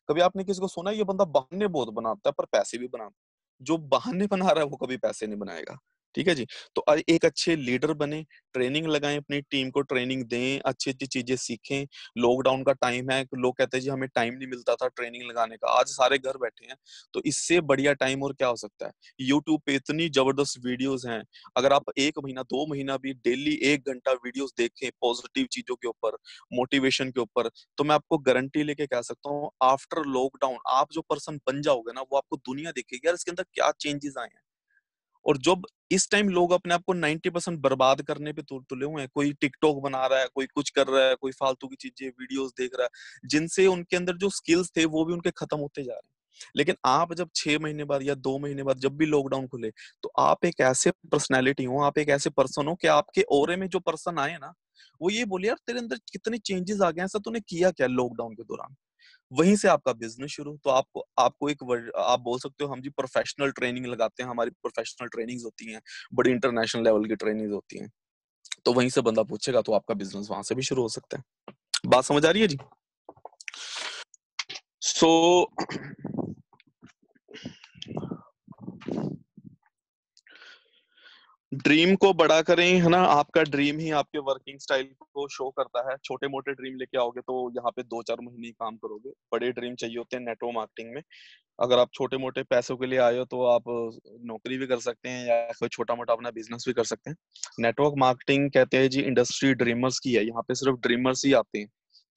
कभी आपने किसी को सुना ये बंदा बहाने बहुत बनाता है पर पैसे भी बनाता है जो बहाने बना रहा है वो कभी पैसे नहीं बनाएगा ठीक है जी तो एक अच्छे लीडर बने ट्रेनिंग लगाएं अपनी टीम को ट्रेनिंग दें अच्छी अच्छी चीजें सीखें लॉकडाउन का टाइम है लोग कहते हैं जी हमें टाइम नहीं मिलता था ट्रेनिंग लगाने का आज सारे घर बैठे हैं तो इससे बढ़िया टाइम और क्या हो सकता है यूट्यूब पे इतनी जबरदस्त वीडियोस हैं अगर आप एक महीना दो महीना भी डेली एक घंटा वीडियो देखें पॉजिटिव चीजों के ऊपर मोटिवेशन के ऊपर तो मैं आपको गारंटी लेके कह सकता हूँ आफ्टर लॉकडाउन आप जो पर्सन बन जाओगे ना वो आपको दुनिया देखेगी यार इसके अंदर क्या चेंजेस आए हैं और जब इस टाइम लोग अपने आप को 90 परसेंट बर्बाद करने पे तुर तुले हुए हैं कोई टिकटॉक बना रहा है कोई कुछ कर रहा है कोई फालतू की चीजें वीडियोस देख रहा है जिनसे उनके अंदर जो स्किल्स थे वो भी उनके खत्म होते जा रहे हैं लेकिन आप जब छह महीने बाद या दो महीने बाद जब भी लॉकडाउन खुले तो आप एक ऐसे पर्सनैलिटी हो आप एक ऐसे पर्सन हो कि आपके ओरे में जो पर्सन आए ना वो ये बोले यार तेरे अंदर कितने चेंजेस आ गए ऐसा तूने किया क्या लॉकडाउन के दौरान वहीं से आपका बिजनेस शुरू तो आपको आपको एक आप बोल सकते हो हम जी प्रोफेशनल ट्रेनिंग लगाते हैं हमारी प्रोफेशनल ट्रेनिंग्स होती हैं बड़ी इंटरनेशनल लेवल की ट्रेनिंग्स होती हैं तो वहीं से बंदा पूछेगा तो आपका बिजनेस वहां से भी शुरू हो सकता है बात समझ आ रही है जी सो so, ड्रीम को बड़ा करें है ना आपका ड्रीम ही आपके वर्किंग स्टाइल को शो करता है छोटे मोटे ड्रीम लेके आओगे तो यहाँ पे दो चार महीने काम करोगे बड़े ड्रीम चाहिए होते हैं नेटवर्क मार्केटिंग में अगर आप छोटे मोटे पैसों के लिए आए हो तो आप नौकरी भी कर सकते हैं या कोई छोटा मोटा अपना बिजनेस भी कर सकते हैं नेटवर्क मार्केटिंग कहते हैं जी इंडस्ट्री ड्रीमर्स की है यहाँ पे सिर्फ ड्रीमर्स ही आते हैं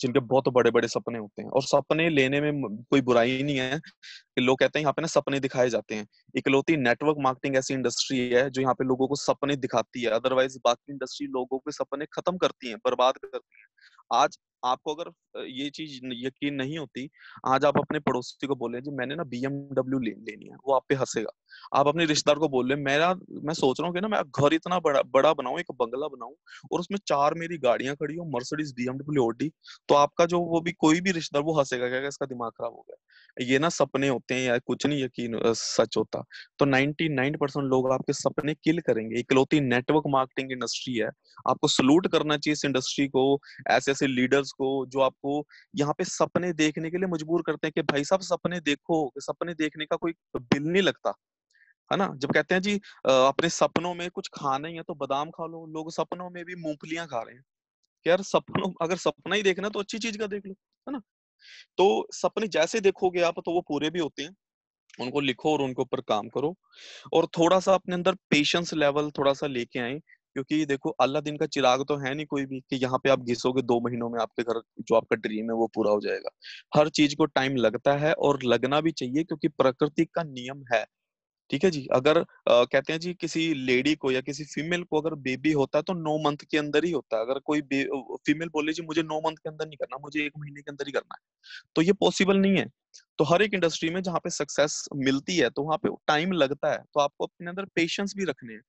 जिनके बहुत बड़े बड़े सपने होते हैं और सपने लेने में कोई बुराई नहीं है कि लोग कहते हैं यहाँ पे ना सपने दिखाए जाते हैं इकलौती नेटवर्क मार्केटिंग ऐसी इंडस्ट्री है जो यहाँ पे लोगों को सपने दिखाती है अदरवाइज बाकी इंडस्ट्री लोगों के सपने खत्म करती है बर्बाद करती है आज आपको अगर ये चीज यकीन नहीं होती आज आप अपने पड़ोसी को बोले जी मैंने ना बीएमडब्ल्यू ले, लेनी है वो आप पे हंसेगा आप अपने रिश्तेदार को बोल मेरा मैं सोच रहा हूँ कि ना मैं घर इतना बड़ा बड़ा बनाऊ एक बंगला बनाऊ और उसमें चार मेरी गाड़ियां खड़ी हो मर्सिडीज बीएमडब्ल्यू ओडी तो आपका जो वो भी कोई भी रिश्तेदार वो हंसेगा क्या इसका दिमाग खराब हो गया ये ना सपने होते हैं या कुछ नहीं यकीन सच होता तो 99 परसेंट लोग आपके सपने किल करेंगे इकलौती नेटवर्क मार्केटिंग इंडस्ट्री है आपको सल्यूट करना चाहिए इस इंडस्ट्री को ऐसे ऐसे लीडर्स को जो आपको यहाँ पे सपने देखने के लिए मजबूर करते हैं कि भाई साहब सपने देखो सपने देखने का कोई बिल नहीं लगता है ना जब कहते हैं जी अपने सपनों में कुछ खाना ही है तो बादाम खा लो लोग सपनों में भी मूंगफलियां खा रहे हैं यार सपनों अगर सपना ही देखना तो अच्छी चीज का देख लो है ना तो सपने जैसे देखोगे आप तो वो पूरे भी होते हैं उनको लिखो और उनके ऊपर काम करो और थोड़ा सा अपने अंदर पेशेंस लेवल थोड़ा सा लेके आए क्योंकि देखो अल्लाह दिन का चिराग तो है नहीं कोई भी कि यहाँ पे आप घिसोगे दो महीनों में आपके घर जो आपका ड्रीम है वो पूरा हो जाएगा हर चीज को टाइम लगता है और लगना भी चाहिए क्योंकि प्रकृति का नियम है ठीक है जी अगर आ, कहते हैं जी किसी लेडी को या किसी फीमेल को अगर बेबी होता है तो नौ मंथ के अंदर ही होता है अगर कोई फीमेल बोले जी मुझे नौ मंथ के अंदर नहीं करना मुझे एक महीने के अंदर ही करना है तो ये पॉसिबल नहीं है तो हर एक इंडस्ट्री में जहाँ पे सक्सेस मिलती है तो वहाँ पे टाइम लगता है तो आपको अपने अंदर पेशेंस भी रखने हैं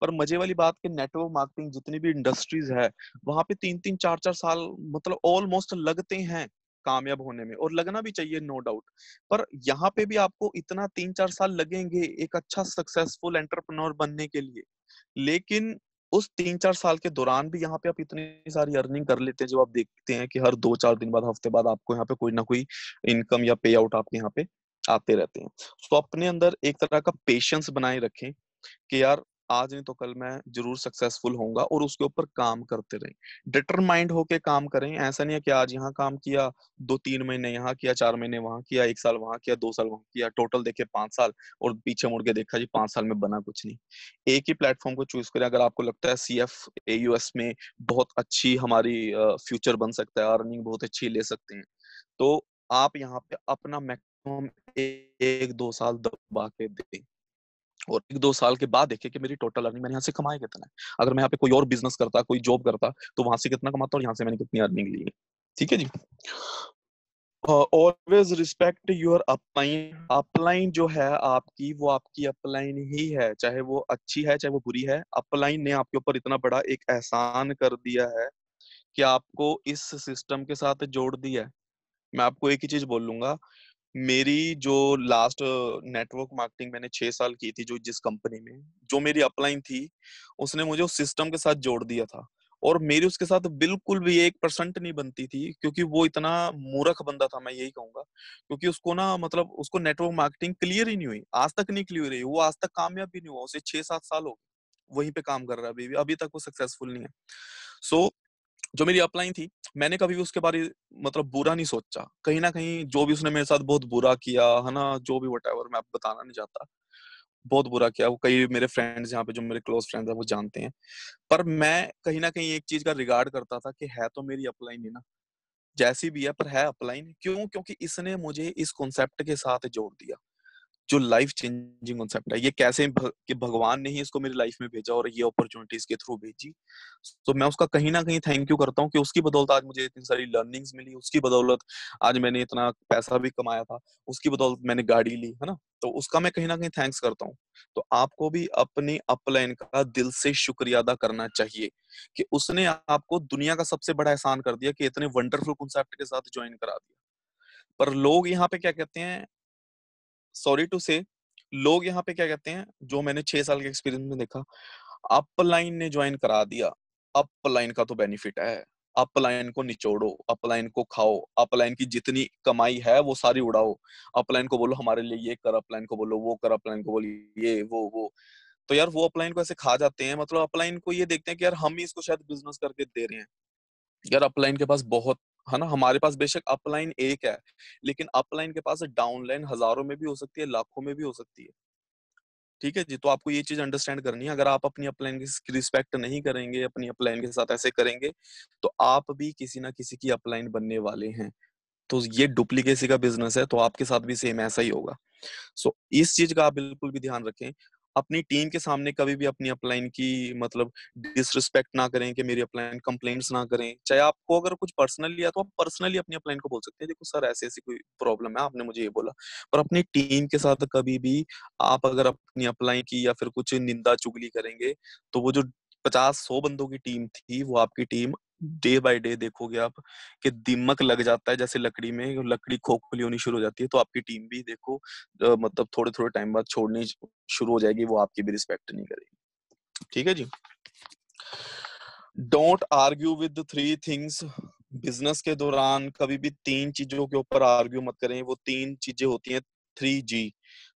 पर मजे वाली बात के नेटवर्क मार्केटिंग जितनी भी इंडस्ट्रीज है वहां पे तीन तीन चार चार साल मतलब ऑलमोस्ट लगते हैं कामयाब होने में और लगना भी चाहिए नो डाउट पर यहाँ पे भी आपको इतना तीन चार साल लगेंगे एक अच्छा सक्सेसफुल एंटरप्रेन्योर बनने के लिए लेकिन उस तीन चार साल के दौरान भी यहाँ पे आप इतनी सारी अर्निंग कर लेते हैं जब आप देखते हैं कि हर दो चार दिन बाद हफ्ते बाद आपको यहाँ पे कोई ना कोई इनकम या पे आउट आपके यहाँ पे आते रहते हैं तो अपने अंदर एक तरह का पेशेंस बनाए रखें कि यार आज नहीं तो कल मैं जरूर सक्सेसफुल होऊंगा और उसके ऊपर काम करते रहें डिटरमाइंड होके काम करें ऐसा नहीं है कि आज यहाँ काम किया दो तीन महीने यहाँ किया चार महीने वहां किया एक साल वहां किया दो साल वहां किया टोटल देखे पांच साल और पीछे मुड़ के देखा जी पांच साल में बना कुछ नहीं एक ही प्लेटफॉर्म को चूज करें अगर आपको लगता है सी एफ एस में बहुत अच्छी हमारी फ्यूचर बन सकता है अर्निंग बहुत अच्छी ले सकते हैं तो आप यहाँ पे अपना मैक्सिमम एक, एक दो साल दबा के दें और एक दो साल के बाद देखे कि मेरी टोटल अर्निंग मैंने यहाँ से कमाया कितना है अगर मैं यहाँ पे कोई और बिजनेस करता कोई जॉब करता तो वहां से कितना कमाता और यहाँ से मैंने कितनी अर्निंग ली ठीक है जी always respect your upline upline जो है आपकी वो आपकी अपलाइन ही है चाहे वो अच्छी है चाहे वो बुरी है अपलाइन ने आपके ऊपर इतना बड़ा एक एहसान कर दिया है कि आपको इस सिस्टम के साथ जोड़ दिया है मैं आपको एक ही चीज बोलूंगा मेरी जो लास्ट नेटवर्क मार्केटिंग मैंने छह साल की थी जो जिस कंपनी में जो मेरी अपलाइन थी उसने मुझे उस सिस्टम के साथ जोड़ दिया था और मेरी उसके साथ बिल्कुल भी एक परसेंट नहीं बनती थी क्योंकि वो इतना मूर्ख बंदा था मैं यही कहूंगा क्योंकि उसको ना मतलब उसको नेटवर्क मार्केटिंग क्लियर ही नहीं हुई आज तक नहीं क्लियर हुई वो आज तक कामयाब भी नहीं हुआ उसे छह सात साल हो गए वहीं पे काम कर रहा है अभी अभी तक वो सक्सेसफुल नहीं है सो so, जो मेरी अपलाइन थी मैंने कभी भी उसके बारे मतलब बुरा नहीं सोचा कहीं ना कहीं जो भी उसने मेरे साथ बहुत बुरा किया है ना जो भी वट मैं आप बताना नहीं चाहता बहुत बुरा किया वो कई मेरे फ्रेंड्स यहाँ पे जो मेरे क्लोज फ्रेंड्स हैं वो जानते हैं पर मैं कहीं ना कहीं एक चीज का रिगार्ड करता था कि है तो मेरी अपलाइन ही ना जैसी भी है पर है अपलाइन क्यों क्योंकि इसने मुझे इस कॉन्सेप्ट के साथ जोड़ दिया जो लाइफ चेंजिंग कॉन्सेप्ट है ये कैसे भग, कि भगवान ने ही इसको मेरी लाइफ में भेजा और ये अपॉर्चुनिटीज के थ्रू भेजी तो मैं उसका कहीं ना कहीं थैंक यू करता हूँ कि उसकी बदौलत आज मुझे इतनी सारी लर्निंग्स मिली उसकी बदौलत आज मैंने इतना पैसा भी कमाया था उसकी बदौलत मैंने गाड़ी ली है ना तो उसका मैं कहीं ना कहीं थैंक्स करता हूँ तो आपको भी अपने अपलाइन का दिल से शुक्रिया अदा करना चाहिए कि उसने आपको दुनिया का सबसे बड़ा एहसान कर दिया कि इतने वंडरफुल कॉन्सेप्ट के साथ ज्वाइन करा दिया पर लोग यहाँ पे क्या कहते हैं सॉरी टू से लोग यहाँ पे क्या कहते हैं जो मैंने छह साल के एक्सपीरियंस में देखा अपलाइन ने ज्वाइन करा दिया अपलाइन का तो बेनिफिट है अपलाइन को निचोड़ो अपलाइन को खाओ अपलाइन की जितनी कमाई है वो सारी उड़ाओ अपलाइन को बोलो हमारे लिए ये कर अपलाइन को बोलो वो कर अपलाइन को बोलो ये वो वो तो यार वो अपलाइन को ऐसे खा जाते हैं मतलब अपलाइन को ये देखते हैं कि यार हम ही इसको शायद बिजनेस करके दे रहे हैं यार अपलाइन के पास बहुत है ना हमारे पास बेशक अपलाइन एक है लेकिन अपलाइन के पास डाउनलाइन हजारों में भी हो सकती है लाखों में भी हो सकती है ठीक है जी तो आपको ये चीज अंडरस्टैंड करनी है अगर आप अपनी अपलाइन की रिस्पेक्ट नहीं करेंगे अपनी अपलाइन के साथ ऐसे करेंगे तो आप भी किसी ना किसी की अपलाइन बनने वाले हैं तो ये डुप्लीकेसी का बिजनेस है तो आपके साथ भी सेम ऐसा ही होगा सो so, इस चीज का आप बिल्कुल भी ध्यान रखें अपनी टीम के सामने कभी भी अपनी अपलाइन की मतलब डिसरिस्पेक्ट ना करें कि मेरी अपलाइन कंप्लेंट्स ना करें चाहे आपको अगर कुछ पर्सनली या तो आप पर्सनली अपनी अपलाइन को बोल सकते हैं देखो सर ऐसी ऐसी कोई प्रॉब्लम है आपने मुझे ये बोला पर अपनी टीम के साथ कभी भी आप अगर अपनी अपलाइन की या फिर कुछ निंदा चुगली करेंगे तो वो जो पचास सौ बंदों की टीम थी वो आपकी टीम डे बाय डे देखोगे आप कि दीमक लग जाता है जैसे लकड़ी में लकड़ी खोखली होनी शुरू हो जाती है तो आपकी टीम भी देखो तो मतलब थोड़े थोड़े टाइम बाद छोड़नी शुरू हो जाएगी वो आपकी भी रिस्पेक्ट नहीं करेगी ठीक है जी don't argue with three things business के दौरान कभी भी तीन चीजों के ऊपर आर्ग्यू मत करें वो तीन चीजें होती हैं थ्री जी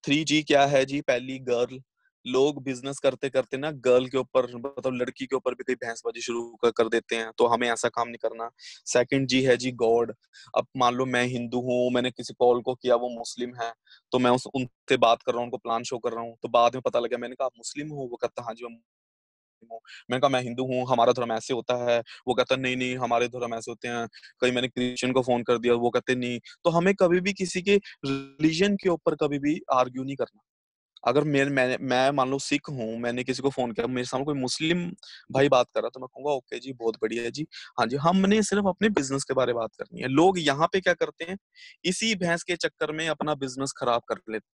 थ्री जी क्या है जी पहली गर्ल लोग बिजनेस करते करते ना गर्ल के ऊपर मतलब लड़की के ऊपर भी कई भैंसबाजी शुरू कर देते हैं तो हमें ऐसा काम नहीं करना सेकंड जी है जी गॉड अब मान लो मैं हिंदू हूँ मैंने किसी कॉल को किया वो मुस्लिम है तो मैं उस उनसे बात कर रहा हूँ उनको प्लान शो कर रहा हूँ तो बाद में पता लगा मैंने कहा आप मुस्लिम हो वो कहता हाँ जी मैं मैंने कहा मैं हिंदू हूँ हमारा धर्म ऐसे होता है वो कहता नहीं नहीं हमारे धर्म ऐसे होते हैं कहीं मैंने क्रिश्चियन को फोन कर दिया वो कहते नहीं तो हमें कभी भी किसी के रिलीजन के ऊपर कभी भी आर्ग्यू नहीं करना अगर मैं मैं, मैं मान लो सिख हूँ मैंने किसी को फोन किया मेरे सामने कोई मुस्लिम भाई बात कर रहा तो मैं कहूंगा ओके जी बहुत बढ़िया जी हाँ जी हमने सिर्फ अपने बिजनेस के बारे में बात करनी है लोग यहाँ पे क्या करते हैं इसी भैंस के चक्कर में अपना बिजनेस खराब कर लेते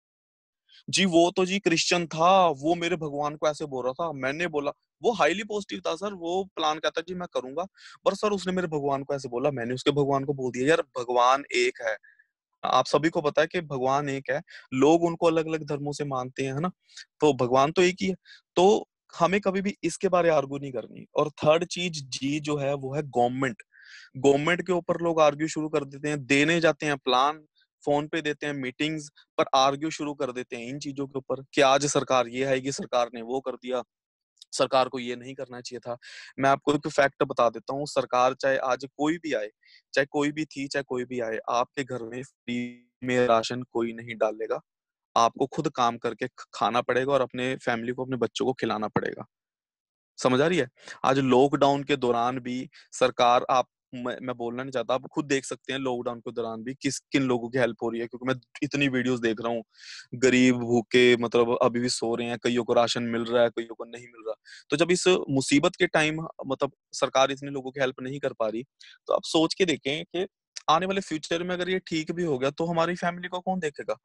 जी वो तो जी क्रिश्चियन था वो मेरे भगवान को ऐसे बोल रहा था मैंने बोला वो हाईली पॉजिटिव था सर वो प्लान कहता जी मैं करूंगा पर सर उसने मेरे भगवान को ऐसे बोला मैंने उसके भगवान को बोल दिया यार भगवान एक है आप सभी को पता है कि भगवान एक है लोग उनको अलग अलग धर्मों से मानते हैं है ना तो भगवान तो एक ही है तो हमें कभी भी इसके बारे आर्ग्यू नहीं करनी और थर्ड चीज जी जो है वो है गवर्नमेंट गवर्नमेंट के ऊपर लोग आर्ग्यू शुरू कर देते हैं देने जाते हैं प्लान फोन पे देते हैं मीटिंग्स पर आर्ग्यू शुरू कर देते हैं इन चीजों के ऊपर कि आज सरकार ये है कि सरकार ने वो कर दिया सरकार को ये नहीं करना चाहिए था मैं आपको एक फैक्ट बता देता हूँ सरकार चाहे आज कोई भी आए चाहे कोई भी थी चाहे कोई भी आए आपके घर में फ्री में राशन कोई नहीं डालेगा आपको खुद काम करके खाना पड़ेगा और अपने फैमिली को अपने बच्चों को खिलाना पड़ेगा समझ आ रही है आज लॉकडाउन के दौरान भी सरकार आप मैं, मैं बोलना नहीं चाहता आप खुद देख सकते हैं लॉकडाउन के दौरान भी किस किन लोगों की हेल्प हो रही है क्योंकि मैं इतनी वीडियोस देख रहा हूँ गरीब भूखे मतलब अभी भी सो रहे हैं कईयों को राशन मिल रहा है कईयों को नहीं मिल रहा तो जब इस मुसीबत के टाइम मतलब सरकार इतने लोगों की हेल्प नहीं कर पा रही तो आप सोच के देखें कि आने वाले फ्यूचर में अगर ये ठीक भी हो गया तो हमारी फैमिली को कौन देखेगा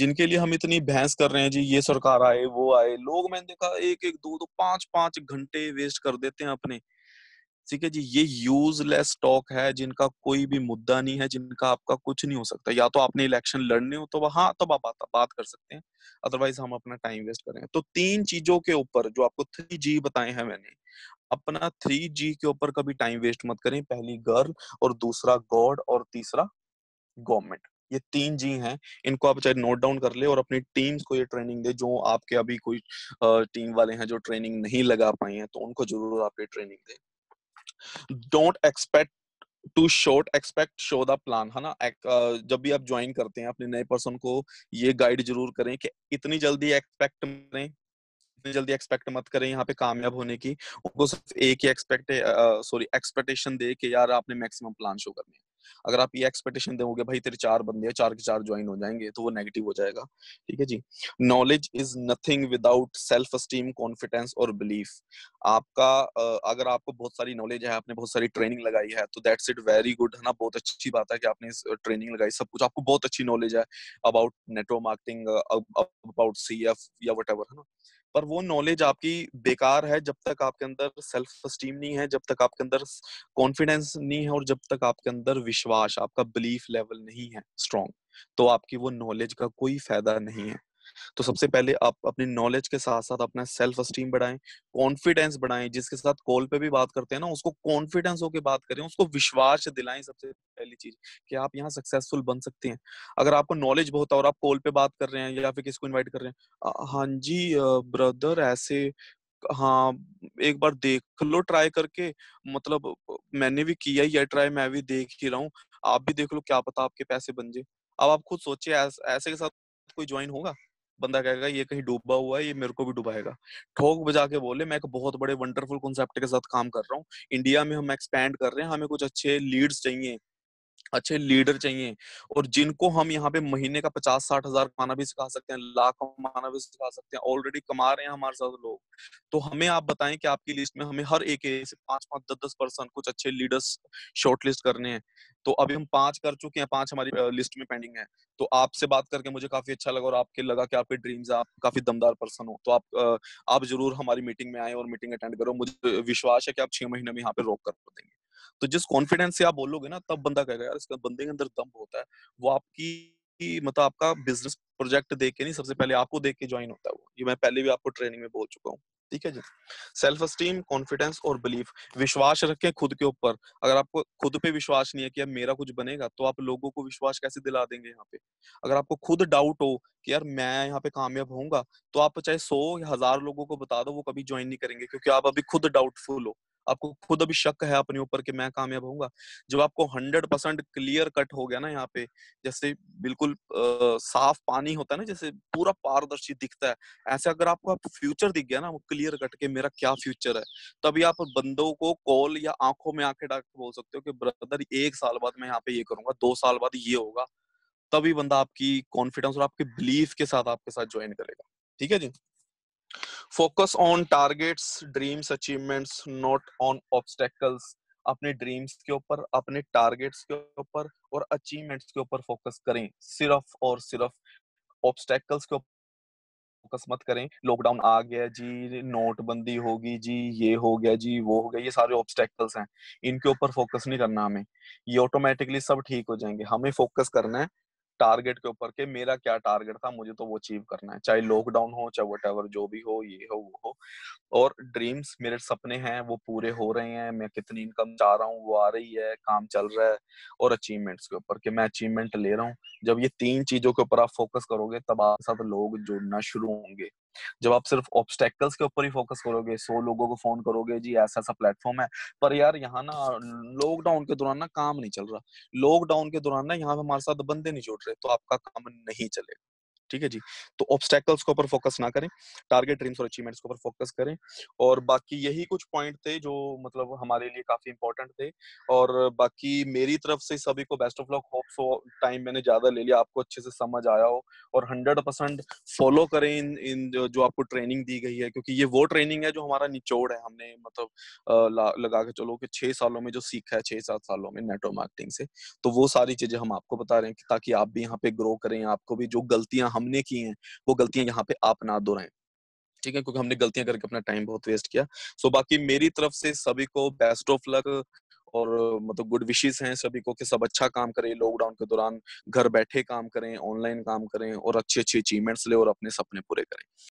जिनके लिए हम इतनी बहस कर रहे हैं जी ये सरकार आए वो आए लोग मैंने देखा एक एक दो दो पांच पांच घंटे वेस्ट कर देते हैं अपने ठीक है जी ये यूजलेस स्टॉक है जिनका कोई भी मुद्दा नहीं है जिनका आपका कुछ नहीं हो सकता या तो आपने इलेक्शन लड़ने हो तो वहां तब तो आप बात, बात कर सकते हैं अदरवाइज हम अपना टाइम वेस्ट करें तो तीन चीजों के ऊपर जो आपको थ्री जी बताए हैं मैंने अपना थ्री जी के ऊपर कभी टाइम वेस्ट मत करें पहली गर्ल और दूसरा गॉड और तीसरा गवर्नमेंट ये तीन जी हैं इनको आप चाहे नोट डाउन कर ले और अपनी टीम्स को ये ट्रेनिंग दे जो आपके अभी कोई टीम वाले हैं जो ट्रेनिंग नहीं लगा पाए हैं तो उनको जरूर आप ये ट्रेनिंग दें don't expect to short expect show the plan है ना uh, जब भी आप ज्वाइन करते हैं अपने नए पर्सन को ये गाइड जरूर करें कि इतनी जल्दी एक्सपेक्ट करें इतनी जल्दी एक्सपेक्ट मत करें यहाँ पे कामयाब होने की उनको सिर्फ एक ही एक्सपेक्ट सॉरी एक्सपेक्टेशन दे कि यार आपने मैक्सिमम प्लान शो करने अगर आप ये एक्सपेक्टेशन दोगे भाई तेरे चार बंदे चार के चार ज्वाइन हो जाएंगे तो वो नेगेटिव हो जाएगा ठीक है जी knowledge is nothing without self esteem confidence और बिलीफ आपका अगर आपको बहुत सारी नॉलेज है आपने बहुत सारी ट्रेनिंग लगाई है तो दैट्स इट वेरी गुड है ना बहुत अच्छी बात है कि आपने ट्रेनिंग लगाई सब कुछ आपको बहुत अच्छी नॉलेज है about network marketing about C या वट है ना पर वो नॉलेज आपकी बेकार है जब तक आपके अंदर सेल्फ स्टीम नहीं है जब तक आपके अंदर कॉन्फिडेंस नहीं है और जब तक आपके अंदर विश्वास आपका बिलीफ लेवल नहीं है स्ट्रॉन्ग तो आपकी वो नॉलेज का कोई फायदा नहीं है तो सबसे पहले आप अपनी नॉलेज के साथ साथ अपना सेल्फ स्टीम बढ़ाएं कॉन्फिडेंस बढ़ाएं जिसके साथ कॉल पे भी बात करते हैं ना उसको कॉन्फिडेंस होकर बात करें उसको विश्वास दिलाएं सबसे पहली चीज कि आप यहाँ सक्सेसफुल बन सकते हैं अगर आपको नॉलेज बहुत है और आप कॉल पे बात कर रहे हैं या फिर किसको इन्वाइट कर रहे हैं हाँ जी ब्रदर ऐसे हाँ एक बार देख लो ट्राई करके मतलब मैंने भी किया ये ट्राई मैं भी देख ही रहा हूँ आप भी देख लो क्या पता आपके पैसे बन जाए अब आप खुद सोचिए ऐसे के साथ कोई ज्वाइन होगा बंदा कहेगा ये कहीं डूबा हुआ है ये मेरे को भी डुबाएगा ठोक बजा के बोले मैं एक बहुत बड़े वंडरफुल कॉन्सेप्ट के साथ काम कर रहा हूँ इंडिया में हम एक्सपैंड कर रहे हैं हमें कुछ अच्छे लीड्स चाहिए अच्छे लीडर चाहिए और जिनको हम यहाँ पे महीने का पचास साठ हजार कमाना भी सिखा सकते हैं लाख कमाना भी सिखा सकते हैं ऑलरेडी कमा रहे हैं हमारे साथ लोग तो हमें आप बताएं कि आपकी लिस्ट में हमें हर एक से पांच पांच दस दस परसेंट कुछ अच्छे लीडर्स शॉर्ट लिस्ट करने हैं तो अभी हम पांच कर चुके हैं पांच हमारी लिस्ट में पेंडिंग है तो आपसे बात करके मुझे काफी अच्छा लगा और आपके लगा कि आपके ड्रीम्स आप काफी दमदार पर्सन हो तो आप आप जरूर हमारी मीटिंग में आए और मीटिंग अटेंड करो मुझे विश्वास है कि आप छह महीने में यहाँ पे रोक कर देंगे तो जिस कॉन्फिडेंस से आप बोलोगे ना तब बंदा कहेगा यार इसका बंदे के अंदर दम होता है वो आपकी मतलब आपका बिजनेस प्रोजेक्ट देख के नहीं सबसे पहले आपको देख के ज्वाइन होता है वो ये मैं पहले भी आपको ट्रेनिंग में बोल चुका हूँ ठीक है जी सेल्फ स्टीम कॉन्फिडेंस और बिलीफ विश्वास रखें खुद के ऊपर अगर आपको खुद पे विश्वास नहीं है कि यार मेरा कुछ बनेगा तो आप लोगों को विश्वास कैसे दिला देंगे यहाँ पे अगर आपको खुद डाउट हो कि यार मैं यहाँ पे कामयाब होऊंगा तो आप चाहे सौ या हजार लोगों को बता दो वो कभी ज्वाइन नहीं करेंगे क्योंकि आप अभी खुद डाउटफुल हो आपको खुद अभी शक है अपने ऊपर कि मैं कामयाब होऊंगा जब आपको हंड्रेड परसेंट क्लियर कट हो गया ना यहाँ पे जैसे बिल्कुल आ, साफ पानी होता है ना जैसे पूरा पारदर्शी दिखता है ऐसे अगर आपको आप फ्यूचर दिख गया ना वो क्लियर कट के मेरा क्या फ्यूचर है तभी आप बंदों को कॉल या आंखों में आंखें डाल के बोल सकते हो कि ब्रदर एक साल बाद मैं यहाँ पे ये करूंगा दो साल बाद ये होगा तभी बंदा आपकी कॉन्फिडेंस और आपके बिलीफ के साथ आपके साथ ज्वाइन करेगा ठीक है जी focus on targets dreams achievements not on obstacles अपने ड्रीम्स के ऊपर अपने टारगेट्स के ऊपर और अचीवमेंट्स के ऊपर फोकस करें सिर्फ और सिर्फ ऑब्स्टेकल्स के ऊपर फोकस मत करें लॉकडाउन आ गया जी नोटबंदी होगी जी ये हो गया जी वो हो गया ये सारे ऑब्स्टेकल्स हैं इनके ऊपर फोकस नहीं करना हमें ये ऑटोमेटिकली सब ठीक हो जाएंगे हमें फोकस करना है टारगेट के ऊपर के मेरा क्या टारगेट था मुझे तो वो अचीव करना है चाहे लॉकडाउन हो चाहे वट जो भी हो ये हो वो हो और ड्रीम्स मेरे सपने हैं वो पूरे हो रहे हैं मैं कितनी इनकम चाह रहा हूँ वो आ रही है काम चल रहा है और अचीवमेंट्स के ऊपर कि मैं अचीवमेंट ले रहा हूँ जब ये तीन चीजों के ऊपर आप फोकस करोगे तब आपके साथ लोग जुड़ना शुरू होंगे जब आप सिर्फ ऑब्स्टेकल्स के ऊपर ही फोकस करोगे सो लोगों को फोन करोगे जी ऐसा ऐसा प्लेटफॉर्म है पर यार यहाँ ना लॉकडाउन के दौरान ना काम नहीं चल रहा लॉकडाउन के दौरान ना यहाँ पे हमारे साथ बंदे नहीं जुड़ रहे तो आपका काम नहीं चलेगा ठीक है जी तो ऑब्स्टेकल्स के ऊपर फोकस ना करें टारगेट ड्रीम्स और अचीवमेंट्स के ऊपर फोकस करें और बाकी यही कुछ पॉइंट थे जो मतलब हमारे लिए काफी इंपॉर्टेंट थे और बाकी मेरी तरफ से सभी को best of luck hope so time मैंने ज्यादा ले लिया आपको अच्छे से समझ आया हो और हंड्रेड परसेंट फॉलो करें इन इन जो आपको ट्रेनिंग दी गई है क्योंकि ये वो ट्रेनिंग है जो हमारा निचोड़ है हमने मतलब लगा के चलो कि छह सालों में जो सीखा है छह सात सालों में नेटवर्क मार्केटिंग से तो वो सारी चीजें हम आपको बता रहे हैं ताकि आप भी यहाँ पे ग्रो करें आपको भी जो गलतियां हमने की हैं वो गलतियां यहाँ पे आप ना दोहराएं ठीक है क्योंकि हमने गलतियां करके अपना टाइम बहुत वेस्ट किया सो बाकी मेरी तरफ से सभी को बेस्ट ऑफ लक और मतलब गुड विशेष हैं सभी को कि सब अच्छा काम करें लॉकडाउन के दौरान घर बैठे काम करें ऑनलाइन काम करें और अच्छी अच्छी अचीवमेंट्स ले और अपने सपने पूरे करें